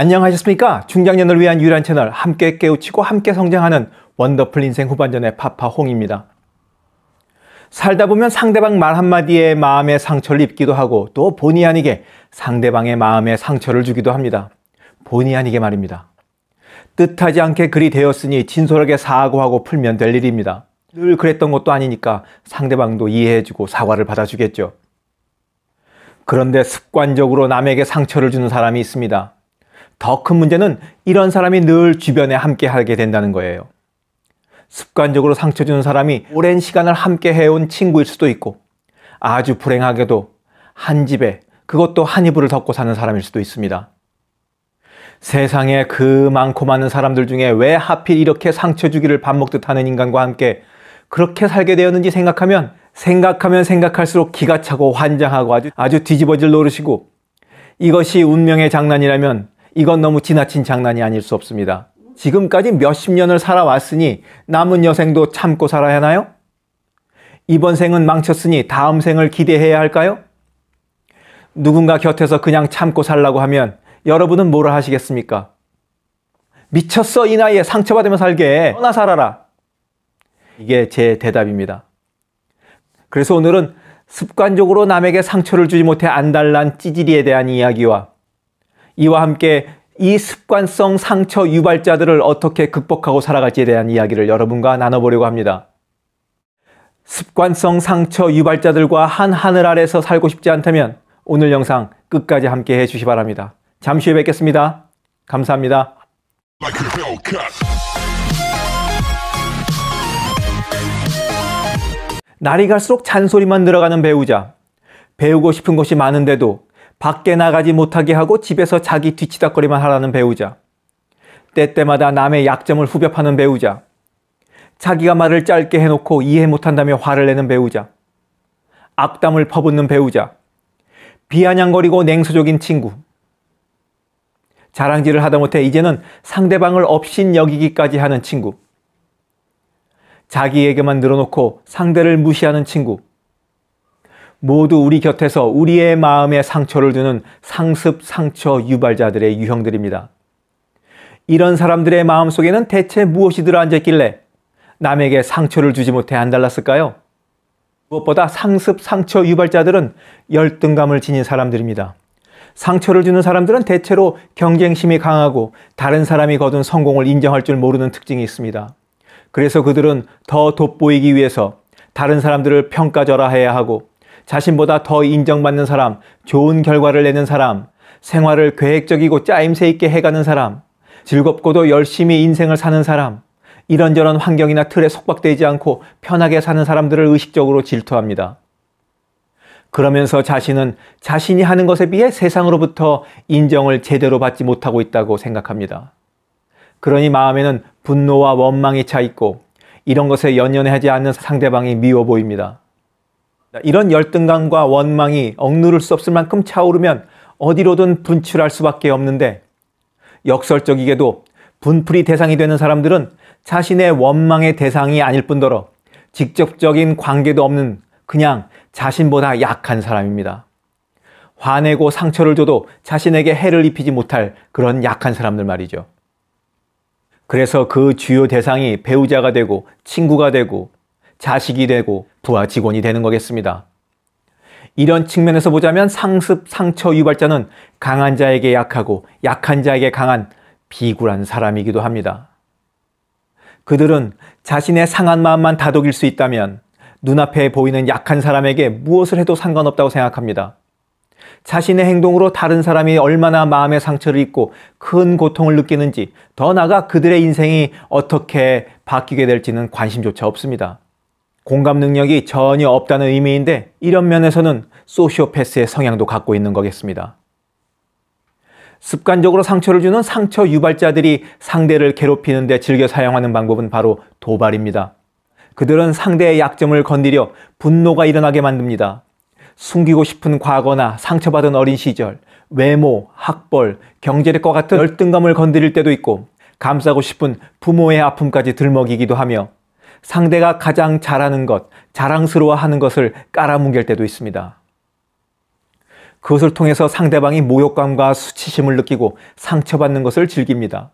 안녕하셨습니까? 중장년을 위한 유일한 채널 함께 깨우치고 함께 성장하는 원더풀 인생 후반전의 파파홍입니다. 살다 보면 상대방 말 한마디에 마음의 상처를 입기도 하고 또 본의 아니게 상대방의 마음에 상처를 주기도 합니다. 본의 아니게 말입니다. 뜻하지 않게 그리 되었으니 진솔하게 사과하고 풀면 될 일입니다. 늘 그랬던 것도 아니니까 상대방도 이해해주고 사과를 받아주겠죠. 그런데 습관적으로 남에게 상처를 주는 사람이 있습니다. 더큰 문제는 이런 사람이 늘 주변에 함께 하게 된다는 거예요. 습관적으로 상처 주는 사람이 오랜 시간을 함께 해온 친구일 수도 있고 아주 불행하게도 한 집에 그것도 한 이불을 덮고 사는 사람일 수도 있습니다. 세상에 그 많고 많은 사람들 중에 왜 하필 이렇게 상처 주기를 밥 먹듯 하는 인간과 함께 그렇게 살게 되었는지 생각하면 생각하면 생각할수록 기가 차고 환장하고 아주, 아주 뒤집어질 노릇이고 이것이 운명의 장난이라면 이건 너무 지나친 장난이 아닐 수 없습니다. 지금까지 몇십 년을 살아왔으니 남은 여생도 참고 살아야 하나요? 이번 생은 망쳤으니 다음 생을 기대해야 할까요? 누군가 곁에서 그냥 참고 살라고 하면 여러분은 뭐라 하시겠습니까? 미쳤어, 이 나이에 상처받으며 살게. 떠나 살아라. 이게 제 대답입니다. 그래서 오늘은 습관적으로 남에게 상처를 주지 못해 안달난 찌질이에 대한 이야기와 이와 함께 이 습관성 상처 유발자들을 어떻게 극복하고 살아갈지에 대한 이야기를 여러분과 나눠보려고 합니다. 습관성 상처 유발자들과 한 하늘 아래서 살고 싶지 않다면 오늘 영상 끝까지 함께 해주시 바랍니다. 잠시 후에 뵙겠습니다. 감사합니다. 날이 갈수록 잔소리만 늘어가는 배우자. 배우고 싶은 것이 많은데도 밖에 나가지 못하게 하고 집에서 자기 뒤치다거리만 하라는 배우자. 때때마다 남의 약점을 후벼파는 배우자. 자기가 말을 짧게 해놓고 이해 못한다며 화를 내는 배우자. 악담을 퍼붓는 배우자. 비아냥거리고 냉소적인 친구. 자랑질을 하다못해 이제는 상대방을 업신 여기기까지 하는 친구. 자기에게만 늘어놓고 상대를 무시하는 친구. 모두 우리 곁에서 우리의 마음에 상처를 주는 상습 상처 유발자들의 유형들입니다. 이런 사람들의 마음 속에는 대체 무엇이 들어앉았길래 남에게 상처를 주지 못해 안달랐을까요? 무엇보다 상습 상처 유발자들은 열등감을 지닌 사람들입니다. 상처를 주는 사람들은 대체로 경쟁심이 강하고 다른 사람이 거둔 성공을 인정할 줄 모르는 특징이 있습니다. 그래서 그들은 더 돋보이기 위해서 다른 사람들을 평가절하해야 하고 자신보다 더 인정받는 사람, 좋은 결과를 내는 사람, 생활을 계획적이고 짜임새 있게 해가는 사람, 즐겁고도 열심히 인생을 사는 사람, 이런저런 환경이나 틀에 속박되지 않고 편하게 사는 사람들을 의식적으로 질투합니다. 그러면서 자신은 자신이 하는 것에 비해 세상으로부터 인정을 제대로 받지 못하고 있다고 생각합니다. 그러니 마음에는 분노와 원망이 차 있고 이런 것에 연연하지 않는 상대방이 미워 보입니다. 이런 열등감과 원망이 억누를 수 없을 만큼 차오르면 어디로든 분출할 수밖에 없는데 역설적이게도 분풀이 대상이 되는 사람들은 자신의 원망의 대상이 아닐 뿐더러 직접적인 관계도 없는 그냥 자신보다 약한 사람입니다. 화내고 상처를 줘도 자신에게 해를 입히지 못할 그런 약한 사람들 말이죠. 그래서 그 주요 대상이 배우자가 되고 친구가 되고 자식이 되고 부하 직원이 되는 거겠습니다. 이런 측면에서 보자면 상습 상처 유발자는 강한 자에게 약하고 약한 자에게 강한 비굴한 사람이기도 합니다. 그들은 자신의 상한 마음만 다독일 수 있다면 눈앞에 보이는 약한 사람에게 무엇을 해도 상관없다고 생각합니다. 자신의 행동으로 다른 사람이 얼마나 마음의 상처를 입고 큰 고통을 느끼는지 더 나아가 그들의 인생이 어떻게 바뀌게 될지는 관심조차 없습니다. 공감 능력이 전혀 없다는 의미인데 이런 면에서는 소시오패스의 성향도 갖고 있는 거겠습니다. 습관적으로 상처를 주는 상처 유발자들이 상대를 괴롭히는데 즐겨 사용하는 방법은 바로 도발입니다. 그들은 상대의 약점을 건드려 분노가 일어나게 만듭니다. 숨기고 싶은 과거나 상처받은 어린 시절, 외모, 학벌, 경제력과 같은 열등감을 건드릴 때도 있고, 감싸고 싶은 부모의 아픔까지 들먹이기도 하며, 상대가 가장 잘하는 것, 자랑스러워하는 것을 깔아뭉갤 때도 있습니다. 그것을 통해서 상대방이 모욕감과 수치심을 느끼고 상처받는 것을 즐깁니다.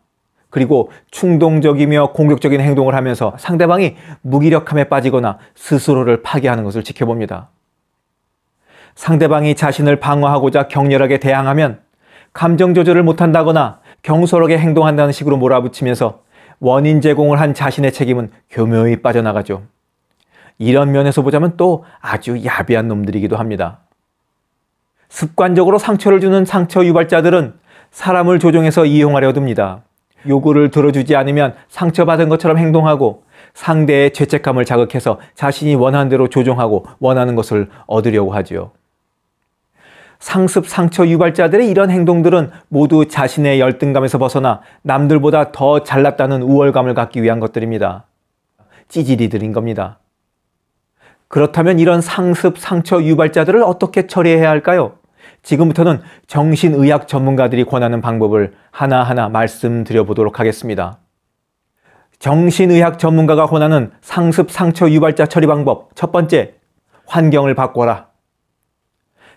그리고 충동적이며 공격적인 행동을 하면서 상대방이 무기력함에 빠지거나 스스로를 파괴하는 것을 지켜봅니다. 상대방이 자신을 방어하고자 격렬하게 대항하면 감정 조절을 못한다거나 경솔하게 행동한다는 식으로 몰아붙이면서 원인 제공을 한 자신의 책임은 교묘히 빠져나가죠. 이런 면에서 보자면 또 아주 야비한 놈들이기도 합니다. 습관적으로 상처를 주는 상처 유발자들은 사람을 조종해서 이용하려 듭니다. 요구를 들어주지 않으면 상처받은 것처럼 행동하고 상대의 죄책감을 자극해서 자신이 원하는 대로 조종하고 원하는 것을 얻으려고 하지요. 상습 상처 유발자들의 이런 행동들은 모두 자신의 열등감에서 벗어나 남들보다 더 잘났다는 우월감을 갖기 위한 것들입니다. 찌질이들인 겁니다. 그렇다면 이런 상습 상처 유발자들을 어떻게 처리해야 할까요? 지금부터는 정신의학 전문가들이 권하는 방법을 하나하나 말씀드려 보도록 하겠습니다. 정신의학 전문가가 권하는 상습 상처 유발자 처리 방법 첫 번째, 환경을 바꿔라.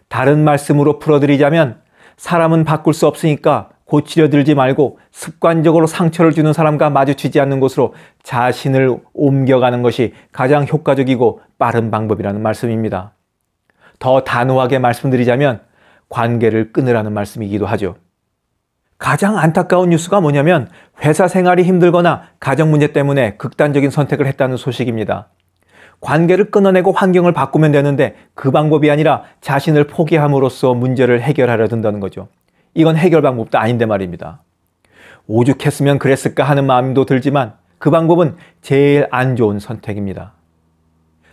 다른 말씀으로 풀어드리자면 사람은 바꿀 수 없으니까 고치려 들지 말고 습관적으로 상처를 주는 사람과 마주치지 않는 곳으로 자신을 옮겨가는 것이 가장 효과적이고 빠른 방법이라는 말씀입니다. 더 단호하게 말씀드리자면 관계를 끊으라는 말씀이기도 하죠. 가장 안타까운 뉴스가 뭐냐면 회사 생활이 힘들거나 가정 문제 때문에 극단적인 선택을 했다는 소식입니다. 관계를 끊어내고 환경을 바꾸면 되는데 그 방법이 아니라 자신을 포기함으로써 문제를 해결하려 든다는 거죠. 이건 해결 방법도 아닌데 말입니다. 오죽했으면 그랬을까 하는 마음도 들지만 그 방법은 제일 안 좋은 선택입니다.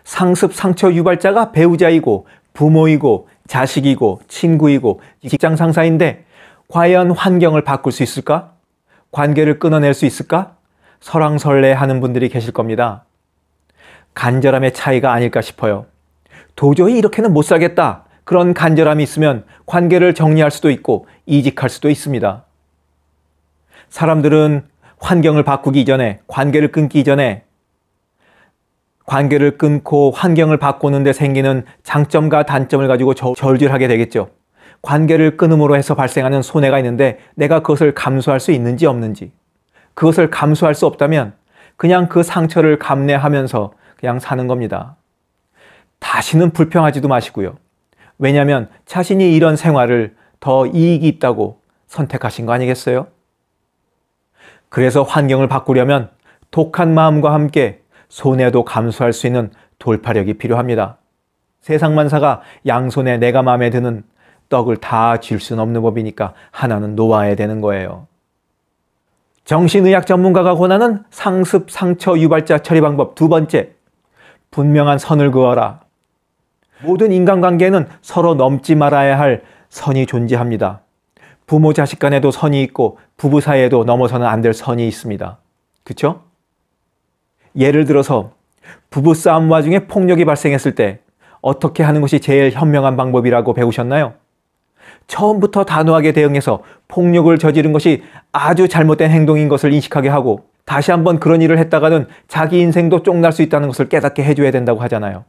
상습 상처 유발자가 배우자이고 부모이고 자식이고 친구이고 직장 상사인데 과연 환경을 바꿀 수 있을까? 관계를 끊어낼 수 있을까? 설왕설래 하는 분들이 계실 겁니다. 간절함의 차이가 아닐까 싶어요. 도저히 이렇게는 못 살겠다. 그런 간절함이 있으면 관계를 정리할 수도 있고 이직할 수도 있습니다. 사람들은 환경을 바꾸기 이전에 관계를 끊기 이전에 관계를 끊고 환경을 바꾸는데 생기는 장점과 단점을 가지고 절절하게 되겠죠. 관계를 끊음으로 해서 발생하는 손해가 있는데 내가 그것을 감수할 수 있는지 없는지. 그것을 감수할 수 없다면 그냥 그 상처를 감내하면서 그냥 사는 겁니다. 다시는 불평하지도 마시고요. 왜냐하면 자신이 이런 생활을 더 이익이 있다고 선택하신 거 아니겠어요? 그래서 환경을 바꾸려면 독한 마음과 함께 손해도 감수할 수 있는 돌파력이 필요합니다. 세상만사가 양손에 내가 마음에 드는 떡을 다쥘 수는 없는 법이니까 하나는 놓아야 되는 거예요. 정신의학 전문가가 권하는 상습 상처 유발자 처리 방법 두 번째, 분명한 선을 그어라. 모든 인간관계는 서로 넘지 말아야 할 선이 존재합니다. 부모 자식 간에도 선이 있고 부부 사이에도 넘어서는 안 될 선이 있습니다. 그쵸? 예를 들어서 부부싸움 와중에 폭력이 발생했을 때 어떻게 하는 것이 제일 현명한 방법이라고 배우셨나요? 처음부터 단호하게 대응해서 폭력을 저지른 것이 아주 잘못된 행동인 것을 인식하게 하고 다시 한번 그런 일을 했다가는 자기 인생도 쪽날수 있다는 것을 깨닫게 해줘야 된다고 하잖아요.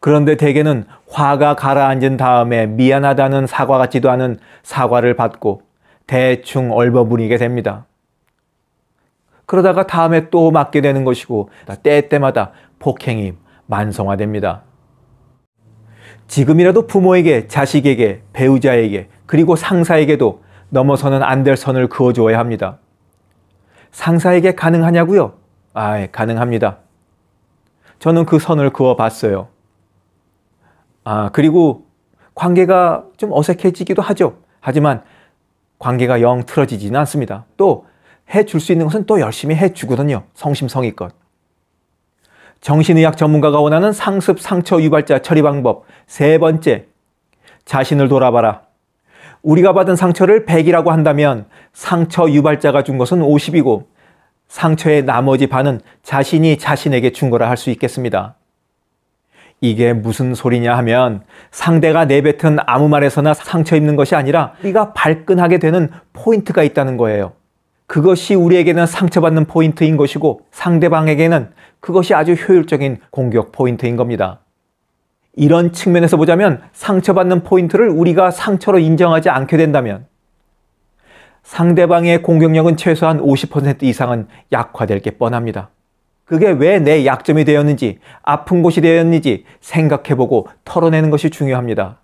그런데 대개는 화가 가라앉은 다음에 미안하다는 사과 같지도 않은 사과를 받고 대충 얼버무리게 됩니다. 그러다가 다음에 또 맞게 되는 것이고 때때마다 폭행이 만성화됩니다. 지금이라도 부모에게, 자식에게, 배우자에게, 그리고 상사에게도 넘어서는 안 될 선을 그어주어야 합니다. 상사에게 가능하냐고요? 아, 예, 가능합니다. 저는 그 선을 그어 봤어요. 아, 그리고 관계가 좀 어색해지기도 하죠. 하지만 관계가 영 틀어지지는 않습니다. 또 해줄 수 있는 것은 또 열심히 해주거든요. 성심성의껏. 정신의학 전문가가 원하는 상습 상처 유발자 처리 방법 세 번째, 자신을 돌아봐라. 우리가 받은 상처를 100이라고 한다면 상처 유발자가 준 것은 50이고 상처의 나머지 반은 자신이 자신에게 준 거라 할 수 있겠습니다. 이게 무슨 소리냐 하면 상대가 내뱉은 아무 말에서나 상처 입는 것이 아니라 우리가 발끈하게 되는 포인트가 있다는 거예요. 그것이 우리에게는 상처받는 포인트인 것이고 상대방에게는 그것이 아주 효율적인 공격 포인트인 겁니다. 이런 측면에서 보자면 상처받는 포인트를 우리가 상처로 인정하지 않게 된다면 상대방의 공격력은 최소한 50% 이상은 약화될 게 뻔합니다. 그게 왜 내 약점이 되었는지, 아픈 곳이 되었는지 생각해보고 털어내는 것이 중요합니다.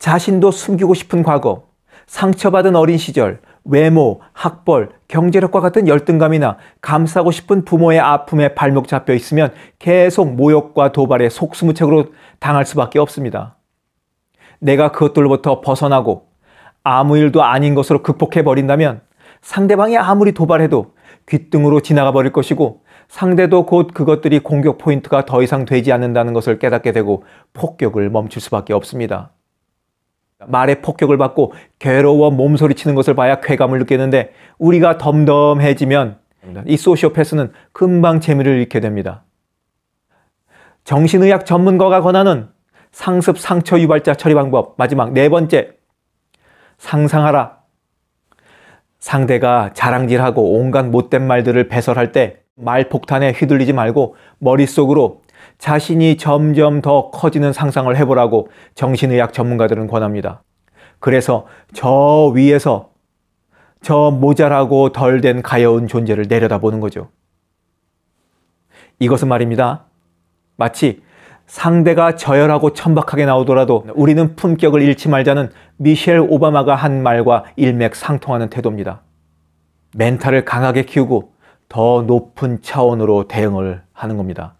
자신도 숨기고 싶은 과거, 상처받은 어린 시절, 외모, 학벌, 경제력과 같은 열등감이나 감싸고 싶은 부모의 아픔에 발목 잡혀 있으면 계속 모욕과 도발에 속수무책으로 당할 수밖에 없습니다. 내가 그것들로부터 벗어나고 아무 일도 아닌 것으로 극복해버린다면 상대방이 아무리 도발해도 귓등으로 지나가 버릴 것이고 상대도 곧 그것들이 공격 포인트가 더 이상 되지 않는다는 것을 깨닫게 되고 폭격을 멈출 수밖에 없습니다. 말에 폭격을 받고 괴로워 몸소리치는 것을 봐야 쾌감을 느끼는데 우리가 덤덤해지면 네. 이 소시오패스는 금방 재미를 잃게 됩니다. 정신의학 전문가가 권하는 상습 상처 유발자 처리 방법 마지막 네 번째 상상하라. 상대가 자랑질하고 온갖 못된 말들을 배설할 때 말 폭탄에 휘둘리지 말고 머릿속으로 자신이 점점 더 커지는 상상을 해보라고 정신의학 전문가들은 권합니다. 그래서 저 위에서 저 모자라고 덜 된 가여운 존재를 내려다보는 거죠. 이것은 말입니다. 마치 상대가 저열하고 천박하게 나오더라도 우리는 품격을 잃지 말자는 미셸 오바마가 한 말과 일맥상통하는 태도입니다. 멘탈을 강하게 키우고 더 높은 차원으로 대응을 하는 겁니다.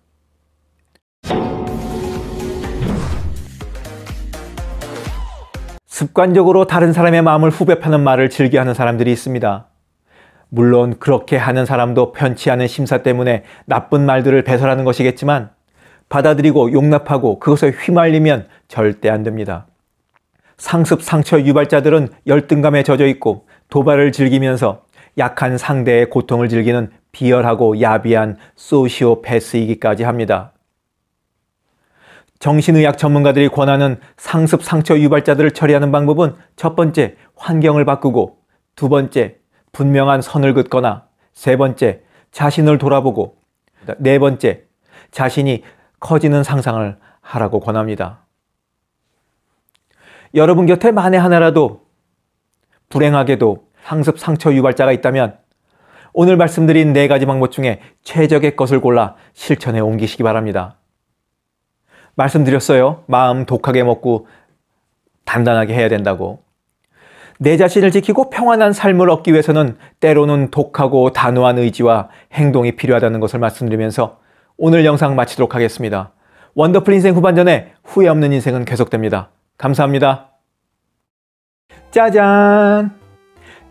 습관적으로 다른 사람의 마음을 후벼 파는 말을 즐겨 하는 사람들이 있습니다. 물론 그렇게 하는 사람도 편치 않은 심사 때문에 나쁜 말들을 배설하는 것이겠지만 받아들이고 용납하고 그것에 휘말리면 절대 안 됩니다. 상습 상처 유발자들은 열등감에 젖어 있고 도발을 즐기면서 약한 상대의 고통을 즐기는 비열하고 야비한 소시오패스이기까지 합니다. 정신의학 전문가들이 권하는 상습 상처 유발자들을 처리하는 방법은 첫 번째, 환경을 바꾸고, 두 번째, 분명한 선을 긋거나, 세 번째, 자신을 돌아보고, 네 번째, 자신이 커지는 상상을 하라고 권합니다. 여러분 곁에 만에 하나라도 불행하게도 상습 상처 유발자가 있다면 오늘 말씀드린 네 가지 방법 중에 최적의 것을 골라 실천에 옮기시기 바랍니다. 말씀드렸어요. 마음 독하게 먹고 단단하게 해야 된다고. 내 자신을 지키고 평안한 삶을 얻기 위해서는 때로는 독하고 단호한 의지와 행동이 필요하다는 것을 말씀드리면서 오늘 영상 마치도록 하겠습니다. 원더풀 인생 후반전에 후회 없는 인생은 계속됩니다. 감사합니다. 짜잔!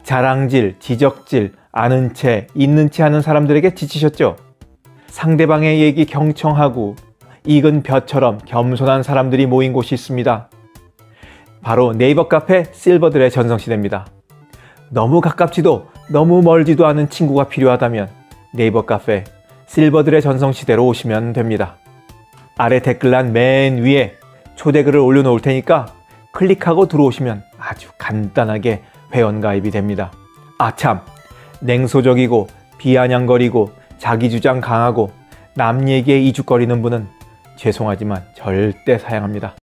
자랑질, 지적질, 아는 채, 있는 채 하는 사람들에게 지치셨죠? 상대방의 얘기 경청하고 익은 벼처럼 겸손한 사람들이 모인 곳이 있습니다. 바로 네이버 카페 실버들의 전성시대입니다. 너무 가깝지도 너무 멀지도 않은 친구가 필요하다면 네이버 카페 실버들의 전성시대로 오시면 됩니다. 아래 댓글란 맨 위에 초대글을 올려놓을 테니까 클릭하고 들어오시면 아주 간단하게 회원가입이 됩니다. 아참! 냉소적이고 비아냥거리고 자기 주장 강하고 남 얘기에 이죽거리는 분은 죄송하지만 절대 사양합니다.